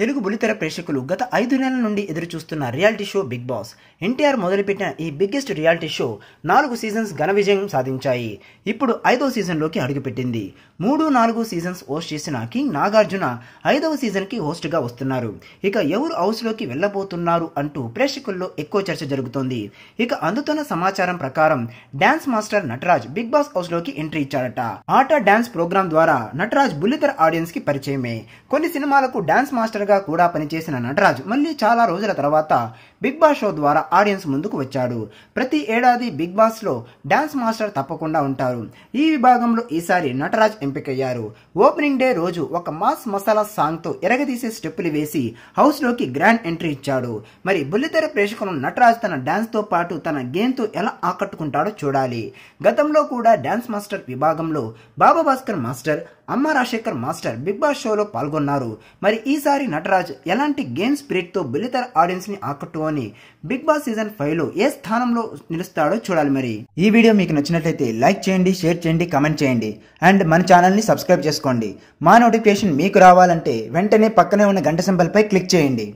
తెలుగు బులితెర ప్రేక్షకులు గత ఐదు నెలల నుండి ఎదురు చూస్తున్న reality show Bigg Boss NTR మొదలుపెట్టిన ఈ బిగ్గెస్ట్ రియాలిటీ షో నాలుగు సీజన్స్ ఘన విజయం సాధించాయి ఇప్పుడు ఐదవ సీజన్లోకి అడుగుపెట్టింది మూడు నాలుగు సీజన్స్ హోస్ట్ చేసిన కింగ్ నాగార్జున ఐదవ సీజన్కి హోస్ట్గా వస్తున్నారు ఇక ఎవరు హౌస్లోకి వెళ్ళబోతున్నారు అంటూ ప్రేక్షకుల్లో ఎక్కువ చర్చ జరుగుతోంది ఇక అందుతున్న సమాచారం ప్రకారం dance master Nataraj Bigg Boss హౌస్లోకి ఎంట్రీ ఇచ్చారట ఆట డాన్స్ ప్రోగ్రామ్ ద్వారా నటరాజ్ బుల్లితెర ఆడియన్స్కి పరిచయమే కొన్ని సినిమాలకు డాన్స్ మాస్టర్ గా కూడా పనిచేసిన నటరాజు మళ్ళీ చాలా రోజుల తర్వాత బిగ్ బాస్ షో ద్వారా ఆడియన్స్ ముందుకు వచ్చాడు ప్రతి ఏడాది బిగ్ బాస్ లో డాన్స్ మాస్టర్ తప్పకుండా ఉంటారు ఈ విభాగంలో ఈసారి నటరాజ్ ఎంపికయ్యారు ఓపెనింగ్ డే రోజు ఒక మాస్ మసాలా సాంగ్తో ఎరగదీసే స్టెప్పులు వేసి హౌస్ లోకి గ్రాండ్ ఎంట్రీ ఇచ్చాడు మరి బుల్లితెర ప్రేక్షకులను నటరాజ్ తన డాన్స్ తో పాటు తన గేమ్తో ఎలా ఆకట్టుకుంటాడో చూడాలి గతంలో కూడా డాన్స్ మాస్టర్ విభాగంలో బాబా భాస్కర్ మాస్టర్ అమ్మ రాజశేఖర్ మాస్టర్ బిగ్ బాస్ షోలో పాల్గొన్నారు మరి ఈసారి నటరాజ్ ఎలాంటి గేమ్ తో బుల్లితెర ని ఆకట్టు ధోని బిగ్ బాస్ సీజన్ ఫైవ్ లో ఏ స్థానంలో నిలుస్తాడో చూడాలి మరి ఈ వీడియో మీకు నచ్చినట్లయితే లైక్ చేయండి షేర్ చేయండి కమెంట్ చేయండి అండ్ మన ఛానల్ని సబ్స్క్రైబ్ చేసుకోండి మా నోటిఫికేషన్ మీకు రావాలంటే వెంటనే పక్కనే ఉన్న గంట సింబల్పై క్లిక్ చేయండి